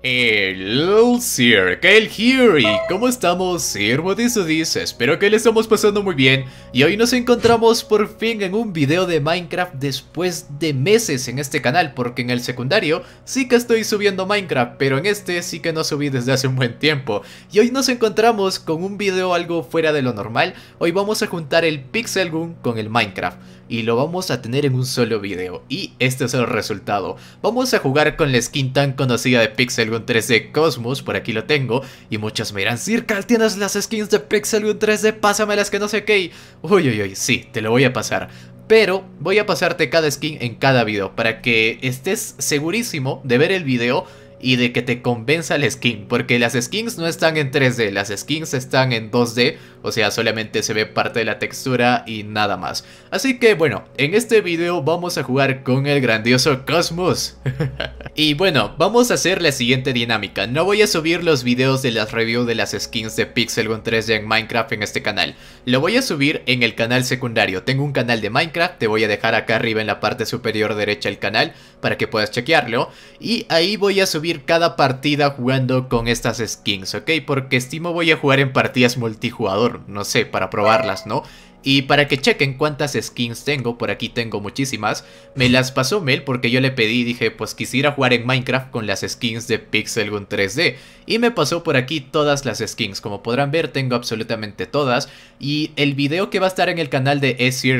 Hello, Sir, Kyle here, cómo estamos, Sir de Espero que le estamos pasando muy bien, y hoy nos encontramos por fin en un video de Minecraft después de meses en este canal, porque en el secundario sí que estoy subiendo Minecraft, pero en este sí que no subí desde hace un buen tiempo, y hoy nos encontramos con un video algo fuera de lo normal, hoy vamos a juntar el Pixel Goon con el Minecraft, y lo vamos a tener en un solo video, y este es el resultado, vamos a jugar con la skin tan conocida de Pixel Pixelgun 3D Cosmos, por aquí lo tengo. Y muchas me dirán, tienes las skins de Pixelgun 3D, las que no sé qué. Uy, uy, uy, sí, te lo voy a pasar. Pero voy a pasarte cada skin en cada video para que estés segurísimo de ver el video y de que te convenza el skin, porque las skins no están en 3D, las skins están en 2D, o sea, solamente se ve parte de la textura y nada más. Así que bueno, en este video vamos a jugar con el grandioso Cosmos. y bueno, vamos a hacer la siguiente dinámica, no voy a subir los videos de las reviews de las skins de con 3D en Minecraft en este canal, lo voy a subir en el canal secundario, tengo un canal de Minecraft, te voy a dejar acá arriba en la parte superior derecha el canal para que puedas chequearlo, y ahí voy a subir cada partida jugando con estas skins, ¿ok? Porque estimo voy a jugar en partidas multijugador, no sé, para probarlas, ¿no? Y para que chequen cuántas skins tengo, por aquí tengo muchísimas, me las pasó Mel porque yo le pedí, dije, pues quisiera jugar en Minecraft con las skins de Pixelgun 3D. Y me pasó por aquí todas las skins, como podrán ver tengo absolutamente todas. Y el video que va a estar en el canal de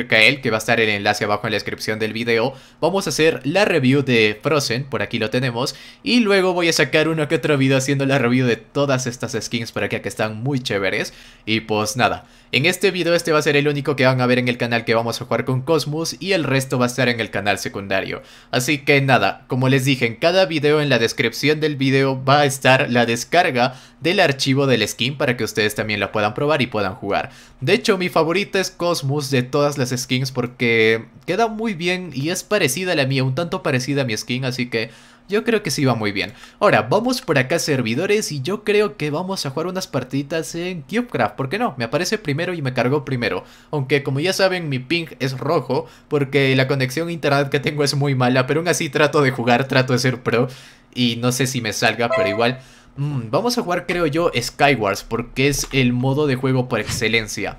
Kael que va a estar el enlace abajo en la descripción del video, vamos a hacer la review de Frozen, por aquí lo tenemos. Y luego voy a sacar uno que otro video haciendo la review de todas estas skins por aquí que están muy chéveres. Y pues nada, en este video este va a ser el único que van a ver en el canal que vamos a jugar con Cosmos y el resto va a estar en el canal secundario. Así que nada, como les dije, en cada video en la descripción del video va a estar la descarga del archivo del skin para que ustedes también la puedan probar y puedan jugar. De hecho, mi favorita es Cosmos de todas las skins porque queda muy bien y es parecida a la mía, un tanto parecida a mi skin, así que yo creo que sí va muy bien. Ahora, vamos por acá servidores y yo creo que vamos a jugar unas partiditas en CubeCraft. ¿Por qué no? Me aparece primero y me cargo primero. Aunque como ya saben mi ping es rojo porque la conexión internet que tengo es muy mala. Pero aún así trato de jugar, trato de ser pro. Y no sé si me salga, pero igual... Mm, vamos a jugar creo yo Skywars porque es el modo de juego por excelencia.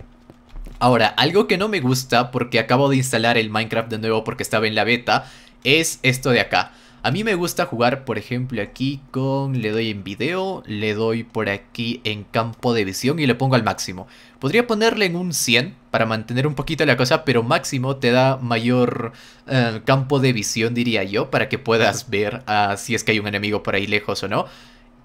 Ahora, algo que no me gusta porque acabo de instalar el Minecraft de nuevo porque estaba en la beta es esto de acá. A mí me gusta jugar, por ejemplo, aquí con... Le doy en video, le doy por aquí en campo de visión y le pongo al máximo. Podría ponerle en un 100 para mantener un poquito la cosa, pero máximo te da mayor eh, campo de visión, diría yo, para que puedas ver ah, si es que hay un enemigo por ahí lejos o no.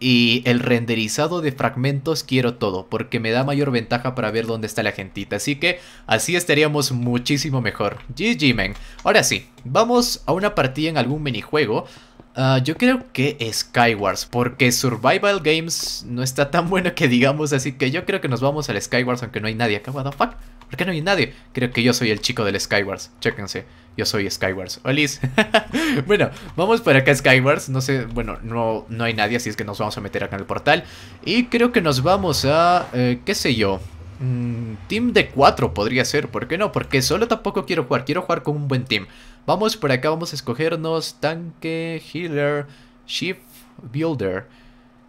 Y el renderizado de fragmentos quiero todo, porque me da mayor ventaja para ver dónde está la gentita. Así que así estaríamos muchísimo mejor. GG, men. Ahora sí, vamos a una partida en algún minijuego. Ah, yo creo que Skywars, porque Survival Games no está tan bueno que digamos, así que yo creo que nos vamos al Skywars, aunque no hay nadie acá. ¿What fuck? ¿Por qué no hay nadie? Creo que yo soy el chico del Skywars. Chéquense. Yo soy Skywars. ¡Olis! bueno, vamos por acá Skywars. No sé, bueno, no, no hay nadie, así es que nos vamos a meter acá en el portal. Y creo que nos vamos a... Eh, qué sé yo. Mm, team de 4 podría ser, ¿por qué no? Porque solo tampoco quiero jugar, quiero jugar con un buen team. Vamos por acá, vamos a escogernos tanque, healer, shift, builder.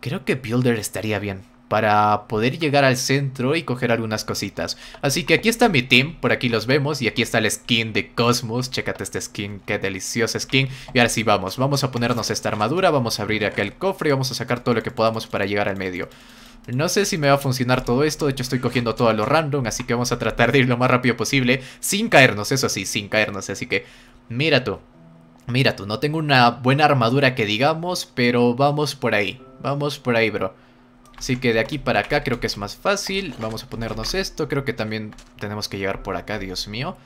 Creo que builder estaría bien para poder llegar al centro y coger algunas cositas. Así que aquí está mi team, por aquí los vemos y aquí está la skin de Cosmos. Chécate este skin, qué deliciosa skin. Y ahora sí vamos, vamos a ponernos esta armadura, vamos a abrir acá el cofre y vamos a sacar todo lo que podamos para llegar al medio. No sé si me va a funcionar todo esto, de hecho estoy cogiendo todo a lo random, así que vamos a tratar de ir lo más rápido posible, sin caernos, eso sí, sin caernos, así que mira tú, mira tú, no tengo una buena armadura que digamos, pero vamos por ahí, vamos por ahí bro. Así que de aquí para acá creo que es más fácil. Vamos a ponernos esto. Creo que también tenemos que llegar por acá, Dios mío.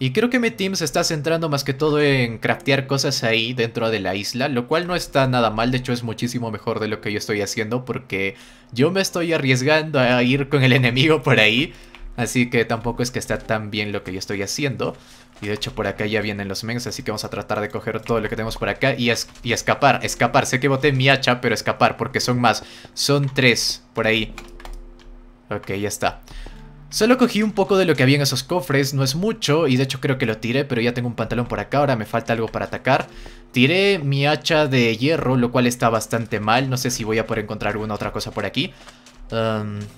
Y creo que mi team se está centrando más que todo en craftear cosas ahí dentro de la isla, lo cual no está nada mal, de hecho es muchísimo mejor de lo que yo estoy haciendo porque yo me estoy arriesgando a ir con el enemigo por ahí Así que tampoco es que está tan bien lo que yo estoy haciendo. Y de hecho por acá ya vienen los mens, así que vamos a tratar de coger todo lo que tenemos por acá y, es y escapar, escapar. Sé que boté mi hacha, pero escapar, porque son más. Son tres por ahí. Ok, ya está. Solo cogí un poco de lo que había en esos cofres, no es mucho, y de hecho creo que lo tiré, pero ya tengo un pantalón por acá, ahora me falta algo para atacar. Tiré mi hacha de hierro, lo cual está bastante mal, no sé si voy a poder encontrar una otra cosa por aquí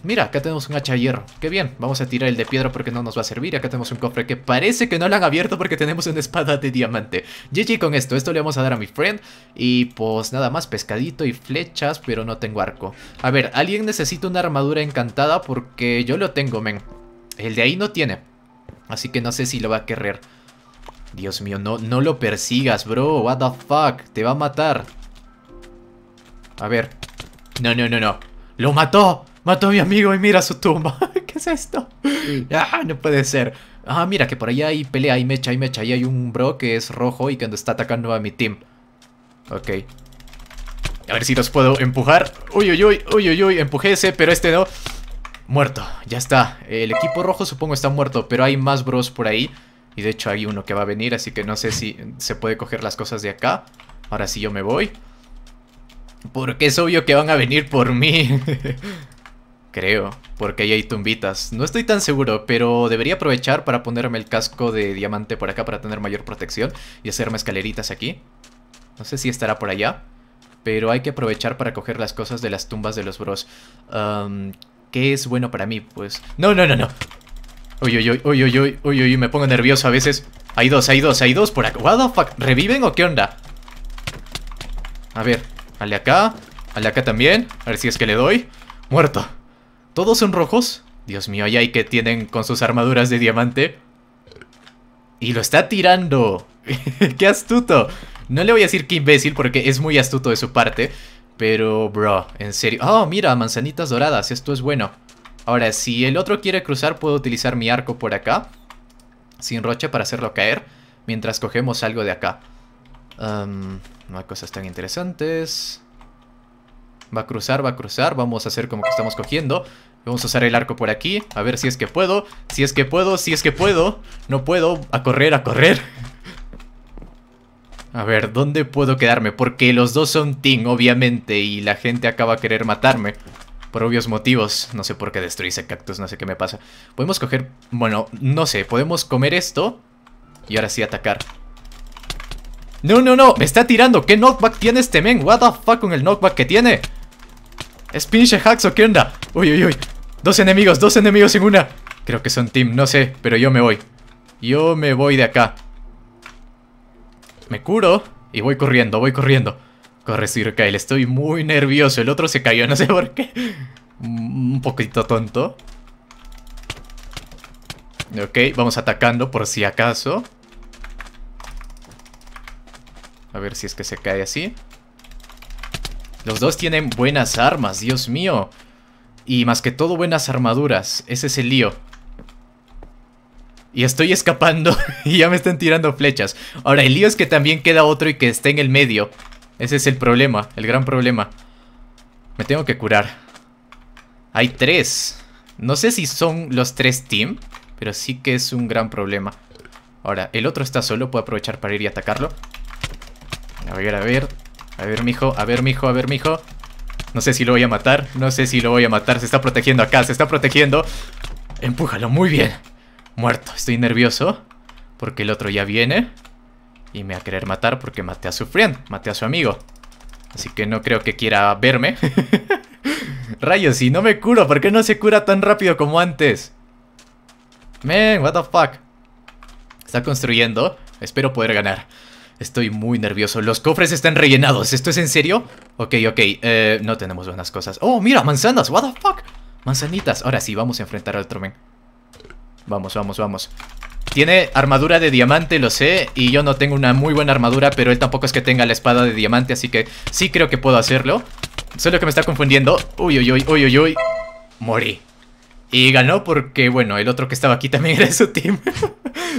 mira, acá tenemos un hacha hierro. Qué bien, vamos a tirar el de piedra porque no nos va a servir. Acá tenemos un cofre que parece que no lo han abierto porque tenemos una espada de diamante. GG con esto, esto le vamos a dar a mi friend. Y pues nada más, pescadito y flechas, pero no tengo arco. A ver, alguien necesita una armadura encantada porque yo lo tengo, men. El de ahí no tiene. Así que no sé si lo va a querer. Dios mío, no, no lo persigas, bro. What the fuck, te va a matar. A ver. No, no, no, no. ¡Lo mató! ¡Mató a mi amigo y mira su tumba! ¿Qué es esto? ¡Ah, no puede ser! Ah, mira que por allá hay pelea, y mecha, hay mecha. Ahí hay un bro que es rojo y que está atacando a mi team. Ok. A ver si los puedo empujar. Uy, uy, uy, uy, uy, uy. Empujé ese, pero este no. Muerto, ya está. El equipo rojo supongo está muerto, pero hay más bros por ahí. Y de hecho hay uno que va a venir, así que no sé si se puede coger las cosas de acá. Ahora sí yo me voy. Porque es obvio que van a venir por mí. Creo, porque ahí hay tumbitas. No estoy tan seguro, pero debería aprovechar para ponerme el casco de diamante por acá para tener mayor protección y hacerme escaleritas aquí. No sé si estará por allá, pero hay que aprovechar para coger las cosas de las tumbas de los bros. ¿Qué es bueno para mí? Pues... No, no, no, no. Uy, uy, uy, uy, uy, uy, uy, me pongo nervioso a veces. Hay dos, hay dos, hay dos por acá. What the fuck? ¿Reviven o qué onda? A ver, al acá. Al acá también. A ver si es que le doy. Muerto. ¿Todos son rojos? Dios mío, ¿y hay que tienen con sus armaduras de diamante. Y lo está tirando. ¡Qué astuto! No le voy a decir que imbécil porque es muy astuto de su parte. Pero, bro, en serio. Oh, mira, manzanitas doradas. Esto es bueno. Ahora, si el otro quiere cruzar, puedo utilizar mi arco por acá. Sin rocha para hacerlo caer. Mientras cogemos algo de acá. Um, no hay cosas tan interesantes. Va a cruzar, va a cruzar. Vamos a hacer como que estamos cogiendo. Vamos a usar el arco por aquí. A ver si es que puedo. Si es que puedo, si es que puedo. No puedo. A correr, a correr. A ver, ¿dónde puedo quedarme? Porque los dos son team, obviamente. Y la gente acaba a querer matarme. Por obvios motivos. No sé por qué destruí ese cactus. No sé qué me pasa. Podemos coger... Bueno, no sé. Podemos comer esto. Y ahora sí atacar. No, no, no, me está tirando. ¿Qué knockback tiene este men? What the fuck con el knockback que tiene. Es pinche Haxo, ¿qué onda? Uy, uy, uy. Dos enemigos, dos enemigos en una. Creo que son team, no sé, pero yo me voy. Yo me voy de acá. Me curo y voy corriendo, voy corriendo. Corre, Sir estoy muy nervioso. El otro se cayó, no sé por qué. Un poquito tonto. Ok, vamos atacando por si acaso. A ver si es que se cae así. Los dos tienen buenas armas, Dios mío. Y más que todo buenas armaduras. Ese es el lío. Y estoy escapando y ya me están tirando flechas. Ahora, el lío es que también queda otro y que está en el medio. Ese es el problema, el gran problema. Me tengo que curar. Hay tres. No sé si son los tres team, pero sí que es un gran problema. Ahora, el otro está solo, puedo aprovechar para ir y atacarlo. A ver, a ver. A ver, mijo, a ver, mijo, a ver, mijo. No sé si lo voy a matar. No sé si lo voy a matar. Se está protegiendo acá, se está protegiendo. Empújalo, muy bien. Muerto, estoy nervioso. Porque el otro ya viene. Y me va a querer matar porque maté a su friend, maté a su amigo. Así que no creo que quiera verme. Rayos, si no me curo, ¿por qué no se cura tan rápido como antes? Man, what the fuck. Está construyendo. Espero poder ganar. Estoy muy nervioso. Los cofres están rellenados. ¿Esto es en serio? Ok, ok. Eh, no tenemos buenas cosas. ¡Oh, mira! ¡Manzanas! ¡What the fuck! Manzanitas. Ahora sí, vamos a enfrentar al men. Vamos, vamos, vamos. Tiene armadura de diamante, lo sé. Y yo no tengo una muy buena armadura, pero él tampoco es que tenga la espada de diamante. Así que sí creo que puedo hacerlo. Solo que me está confundiendo. Uy, uy, uy, uy, uy, uy. Morí. Y ganó porque, bueno, el otro que estaba aquí también era de su team.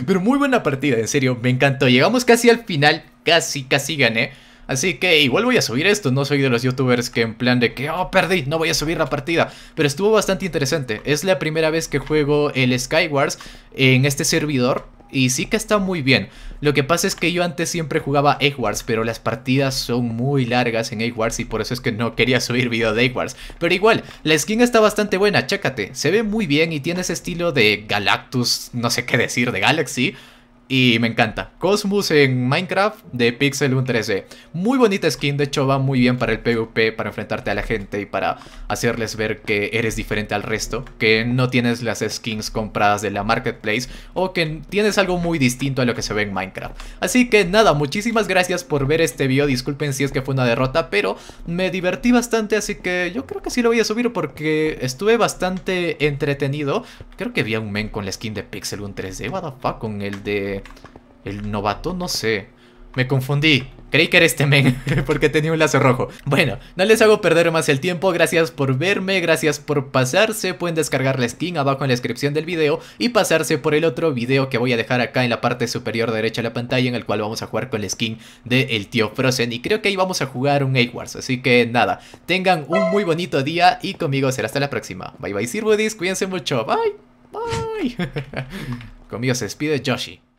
Pero muy buena partida, en serio, me encantó. Llegamos casi al final, casi, casi gané. Así que igual voy a subir esto, no soy de los youtubers que en plan de que, oh, perdí, no voy a subir la partida. Pero estuvo bastante interesante. Es la primera vez que juego el Skywars en este servidor y sí que está muy bien. Lo que pasa es que yo antes siempre jugaba Egg pero las partidas son muy largas en Egg y por eso es que no quería subir video de Egg Wars. Pero igual, la skin está bastante buena, chécate. Se ve muy bien y tiene ese estilo de Galactus, no sé qué decir, de Galaxy y me encanta. Cosmos en Minecraft de Pixel 3D. Muy bonita skin, de hecho va muy bien para el PvP, para enfrentarte a la gente y para hacerles ver que eres diferente al resto, que no tienes las skins compradas de la marketplace o que tienes algo muy distinto a lo que se ve en Minecraft. Así que nada, muchísimas gracias por ver este video, disculpen si es que fue una derrota, pero me divertí bastante, así que yo creo que sí lo voy a subir porque estuve bastante entretenido. Creo que vi a un men con la skin de Pixel 13 what the fuck, con el de ¿El novato? No sé. Me confundí. Creí que era este men, porque tenía un lazo rojo. Bueno, no les hago perder más el tiempo, gracias por verme, gracias por pasarse, pueden descargar la skin abajo en la descripción del video y pasarse por el otro video que voy a dejar acá en la parte superior derecha de la pantalla en el cual vamos a jugar con la skin del el tío Frozen y creo que ahí vamos a jugar un Egg Wars, así que nada, tengan un muy bonito día y conmigo será hasta la próxima. Bye bye Sirvodis, cuídense mucho, bye, bye. conmigo se despide Yoshi.